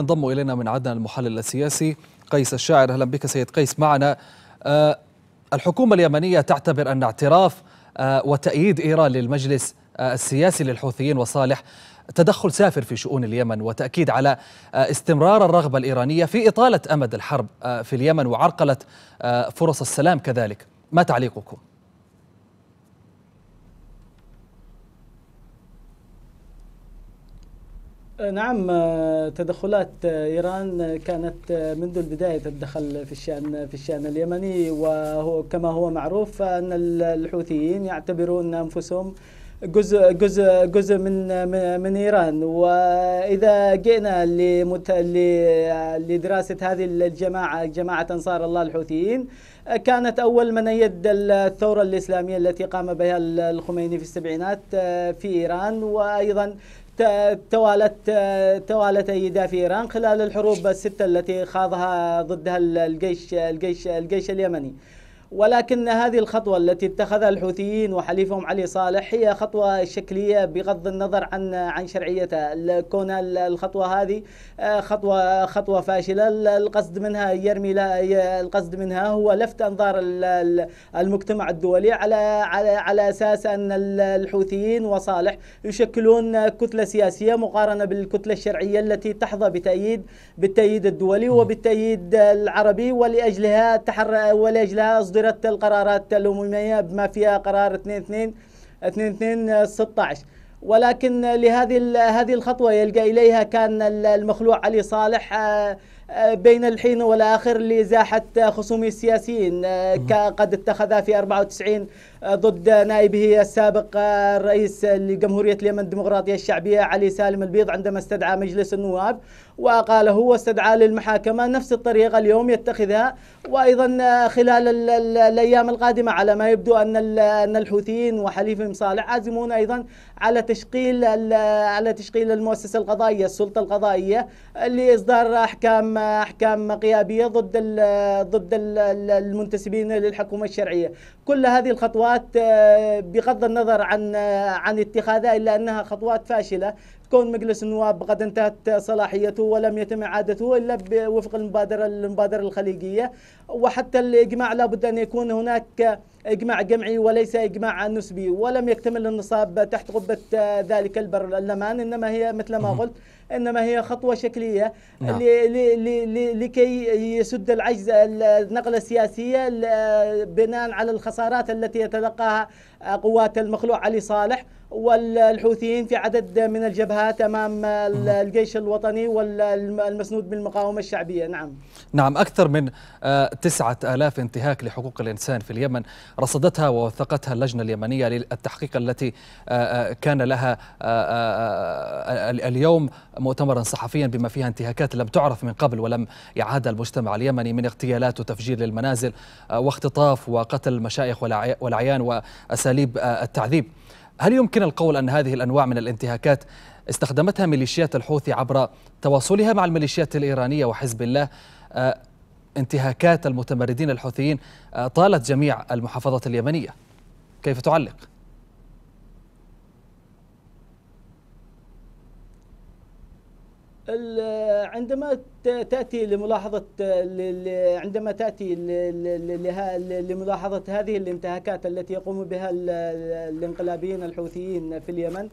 ينضم الينا من عدن المحلل السياسي قيس الشاعر اهلا بك سيد قيس معنا أه الحكومه اليمنيه تعتبر ان اعتراف أه وتأييد ايران للمجلس أه السياسي للحوثيين وصالح تدخل سافر في شؤون اليمن وتاكيد على آه، استمرار الرغبه الايرانيه في اطاله امد الحرب آه، في اليمن وعرقله آه، فرص السلام كذلك ما تعليقكم؟ آه، نعم آه، تدخلات آه، ايران كانت منذ البدايه تتدخل في الشان في الشان اليمني وهو كما هو معروف ان الحوثيين يعتبرون انفسهم جزء جزء جزء من من ايران واذا جئنا لمت... لدراسه هذه الجماعه جماعه انصار الله الحوثيين كانت اول من ايد الثوره الاسلاميه التي قام بها الخميني في السبعينات في ايران وايضا توالت توالت ايدها في ايران خلال الحروب السته التي خاضها ضدها الجيش الجيش الجيش اليمني. ولكن هذه الخطوة التي اتخذها الحوثيين وحليفهم علي صالح هي خطوة شكلية بغض النظر عن عن شرعيتها كون الخطوة هذه آه، خطوة خطوة فاشلة القصد منها يرمي لا القصد منها هو لفت انظار المجتمع الدولي على على على اساس ان الحوثيين وصالح يشكلون كتلة سياسية مقارنة بالكتلة الشرعية التي تحظى بتأييد بالتأييد الدولي وبالتأييد العربي ولاجلها تحر ولاجلها أصدر أصدرت القرارات الأممية بما فيها قرار 22 22 16 ولكن لهذه هذه الخطوة يلقى إليها كان المخلوع علي صالح آه بين الحين والآخر لإزاحة خصوم السياسيين آه، قد اتخذ في 94 آه، ضد نائبه السابق آه، الرئيس لجمهورية اليمن الديمقراطية الشعبية علي سالم البيض عندما استدعى مجلس النواب وقال هو استدعى للمحاكمة نفس الطريقة اليوم يتخذها وأيضا خلال الأيام القادمة على ما يبدو أن أن الحوثيين وحليفهم صالح عازمون أيضا على تشغيل على تشغيل المؤسسة القضائية السلطة القضائية لإصدار أحكام احكام غيابيه ضد الـ ضد الـ المنتسبين للحكومه الشرعيه كل هذه الخطوات آه، بغض النظر عن آه، عن اتخاذها الا انها خطوات فاشله كون مجلس النواب قد انتهت صلاحيته ولم يتم اعادته الا وفق المبادره المبادره الخليجيه وحتى الاجماع لابد ان يكون هناك اجماع جمعي وليس اجماع نسبي ولم يكتمل النصاب تحت قبه ذلك البرلمان انما هي مثل ما قلت انما هي خطوه شكليه نعم. لكي يسد العجز النقله السياسيه بناء على الخسارات التي يتلقاها قوات المخلوع علي صالح والحوثيين في عدد من الجبهات امام الجيش الوطني والمسنود بالمقاومه الشعبيه نعم نعم اكثر من آه، تسعة آلاف انتهاك لحقوق الانسان في اليمن رصدتها ووثقتها اللجنه اليمنيه للتحقيق التي آه، آه، كان لها اليوم مؤتمرا صحفيا بما فيها انتهاكات لم تعرف من قبل ولم يعهدها المجتمع اليمني من اغتيالات وتفجير للمنازل واختطاف وقتل المشايخ والعيان واساليب التعذيب هل يمكن القول أن هذه الأنواع من الانتهاكات استخدمتها ميليشيات الحوثي عبر تواصلها مع الميليشيات الإيرانية وحزب الله آه، انتهاكات المتمردين الحوثيين آه، طالت جميع المحافظات اليمنية كيف تعلق؟ عندما تاتي لملاحظه عندما تاتي لملاحظه هذه الانتهاكات التي يقوم بها الانقلابيين الحوثيين في اليمن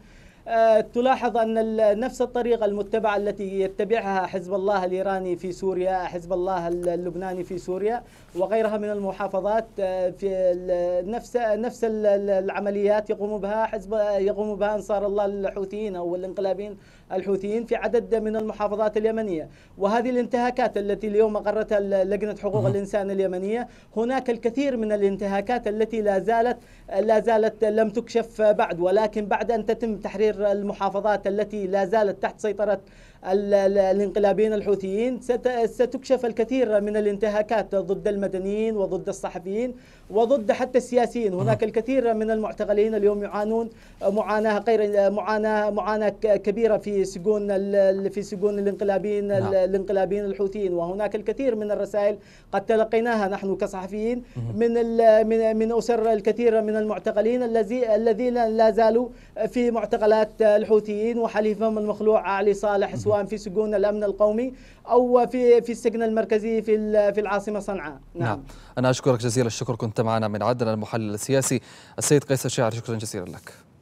آه، تلاحظ أن نفس الطريقة المتبعة التي يتبعها حزب الله الإيراني في سوريا حزب الله اللبناني في سوريا وغيرها من المحافظات آه، في نفس نفس العمليات يقوم بها حزب يقوم بها أنصار الله الحوثيين أو الانقلابيين الحوثيين في عدد من المحافظات اليمنية وهذه الانتهاكات التي اليوم أقرتها لجنة حقوق الإنسان اليمنية هناك الكثير من الانتهاكات التي لا زالت لا زالت لم تكشف بعد ولكن بعد أن تتم تحرير المحافظات التي لا زالت تحت سيطرة الانقلابيين الحوثيين ستكشف الكثير من الانتهاكات ضد المدنيين وضد الصحفيين وضد حتى السياسيين هناك نعم. الكثير من المعتقلين اليوم يعانون معاناه غير معاناه معاناه كبيره في سجون في سجون الانقلابيين نعم. الانقلابيين الحوثيين وهناك الكثير من الرسائل قد تلقيناها نحن كصحفيين من من من اسر الكثير من المعتقلين الذين لا زالوا في معتقلات الحوثيين وحليفهم المخلوع علي صالح سواء سواء في سجون الامن القومي او في في السجن المركزي في في العاصمه صنعاء نعم, نعم. انا اشكرك جزيل الشكر كنت معنا من عدن المحلل السياسي السيد قيس الشاعر شكرا جزيلا لك